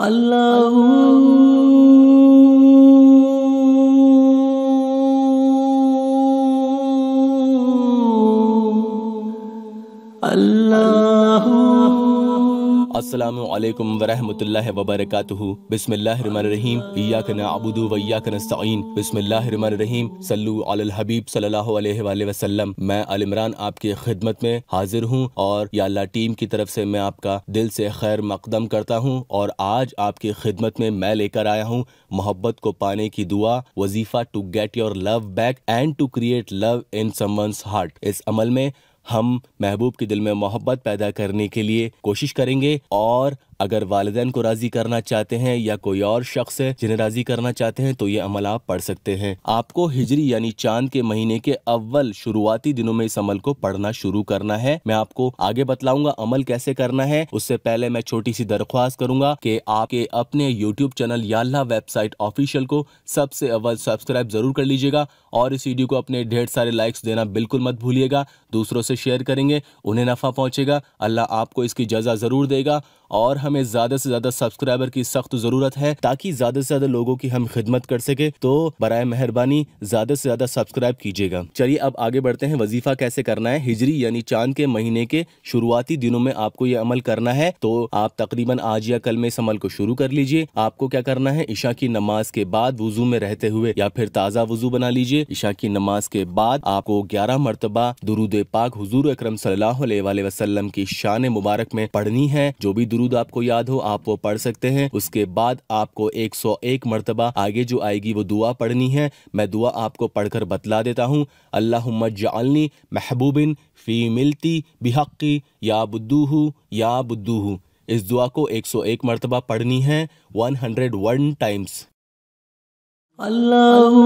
الله الله असलम मैं आपकी खिदमत में हाजिर हूँ और याल्ला टीम की तरफ से मैं आपका दिल से खैर मकदम करता हूँ और आज आपकी खिदमत में मैं लेकर आया हूँ मोहब्बत को पाने की दुआ वजीफ़ा to get your love back and to create love in someone's heart इस अमल में हम महबूब के दिल में मोहब्बत पैदा करने के लिए कोशिश करेंगे और अगर वालदे को राजी करना चाहते हैं या कोई और शख्स है जिन्हें राजी करना चाहते हैं तो ये अमल आप पढ़ सकते हैं आपको हिजरी यानी चांद के महीने के अव्वल शुरुआती दिनों में इस अमल को पढ़ना शुरू करना है मैं आपको आगे बतलाऊंगा अमल कैसे करना है उससे पहले मैं छोटी सी दरख्वास्त करूंगा कि आपके अपने यूट्यूब चैनल याल्ला वेबसाइट ऑफिशियल को सबसे अव्वल सब्सक्राइब जरूर कर लीजिएगा और इस वीडियो को अपने ढेर सारे लाइक्स देना बिल्कुल मत भूलिएगा दूसरों से शेयर करेंगे उन्हें नफा पहुंचेगा अल्लाह आपको इसकी जजा जरूर देगा और हमें ज्यादा से ज्यादा सब्सक्राइबर की सख्त जरूरत है ताकि ज्यादा से ज्यादा लोगों की हम खिदमत कर सके तो बर मेहरबानी ज्यादा से ज्यादा सब्सक्राइब कीजिएगा चलिए अब आगे बढ़ते हैं वजीफा कैसे करना है हिजरी यानी चांद के महीने के शुरुआती दिनों में आपको ये अमल करना है तो आप तकरीबन आज या कल में इस अमल को शुरू कर लीजिए आपको क्या करना है ईशा की नमाज के बाद वजू में रहते हुए या फिर ताज़ा वजू बना लीजिए ईशा की नमाज के बाद आपको ग्यारह मरतबा दुरुद पाक हजूर अक्रम सल वसलम की शान मुबारक में पढ़नी है जो भी दुरुद आपको आपको याद हो आप वो पढ़ सकते हैं उसके बाद आपको 101 मरतबा आगे जो आएगी वो दुआ पढ़नी है मैं दुआ आपको पढ़कर बतला देता हूँ अल्लाह जालनी महबूबिन फ़ी मिलती बिहक्की या बुद्दूहू या बुद्दूहू इस दुआ को 101 मरतबा पढ़नी है 101 टाइम्स अल्लाह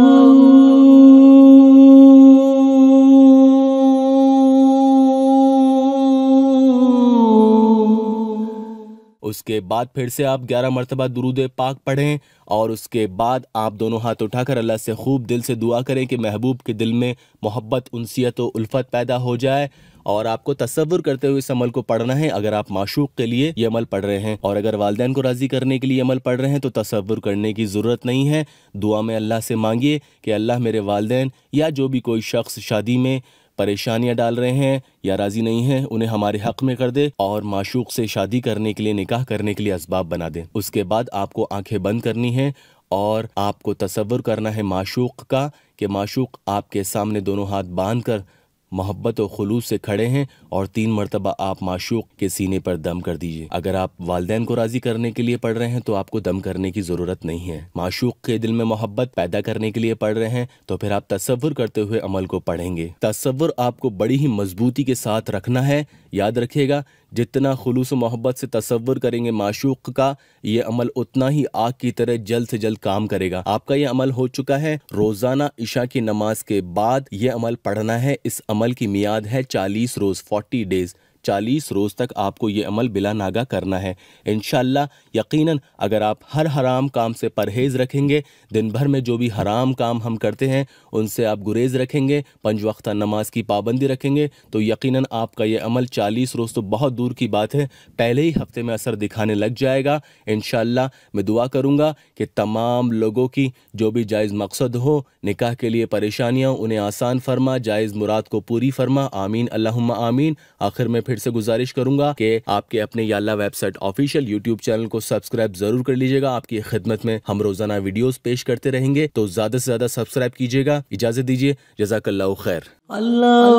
उसके बाद फिर से आप ग्यारह मरतबा दरूद पाक पढ़ें और उसके बाद आप दोनों हाथ उठाकर अल्लाह से खूब दिल से दुआ करें कि महबूब के दिल में मोहब्बत उनसीत उल्फत पैदा हो जाए और आपको तस्वुर करते हुए इस अमल को पढ़ना है अगर आप माशूक के लिए ये अमल पढ़ रहे हैं और अगर वालदेन को राज़ी करने के लिए अमल पढ़ रहे हैं तो तस्वुर करने की ज़रूरत नहीं है दुआ में अल्लाह से मांगिए कि अल्लाह मेरे वालदेन या जो भी कोई शख्स शादी में परेशानियां डाल रहे हैं या राजी नहीं है उन्हें हमारे हक में कर दे और माशूक से शादी करने के लिए निकाह करने के लिए इसबाब बना दे उसके बाद आपको आंखें बंद करनी है और आपको तस्वुर करना है माशूक का कि माशूक आपके सामने दोनों हाथ बांध कर मोहब्बत और खलूस से खड़े हैं और तीन मरतबा आप माशूक के सीने पर दम कर दीजिए अगर आप वालदेन को राजी करने के लिए पढ़ रहे हैं तो आपको दम करने की जरूरत नहीं है माशूक के दिल में मोहब्बत पैदा करने के लिए पढ़ रहे हैं तो फिर आप तस्वुर करते हुए अमल को पढ़ेंगे तस्वुर आपको बड़ी ही मजबूती के साथ रखना है याद रखेगा जितना खलूस मोहब्बत से तस्वुर करेंगे माशूक का ये अमल उतना ही आग की तरह जल्द से जल्द काम करेगा आपका यह अमल हो चुका है रोजाना ईशा की नमाज के बाद यह अमल पढ़ना है इस अमल की मियाद है चालीस रोज फोर्टी डेज चालीस रोज़ तक आपको ये अमल बिला नागा करना है इन यकीनन अगर आप हर हराम काम से परहेज़ रखेंगे दिन भर में जो भी हराम काम हम करते हैं उनसे आप गुरेज रखेंगे पंज वक्ता नमाज की पाबंदी रखेंगे तो यकीनन आपका ये अमल चालीस रोज़ तो बहुत दूर की बात है पहले ही हफ्ते में असर दिखाने लग जाएगा इन मैं दुआ करूँगा कि तमाम लोगों की जो भी जायज़ मकसद हो निकाह के लिए परेशानियाँ उन्हें आसान फरमा जायज़ मुराद को पूरी फरमा आमीन अल्लाह आमीन आखिर में फिर से गुजारिश करूंगा कि आपके अपने याला वेबसाइट ऑफिशियल यूट्यूब चैनल को सब्सक्राइब जरूर कर लीजिएगा आपकी खिदमत में हम रोजाना वीडियोस पेश करते रहेंगे तो ज्यादा से ज्यादा सब्सक्राइब कीजिएगा इजाजत दीजिए जजाकल्ला खैर अल्लाह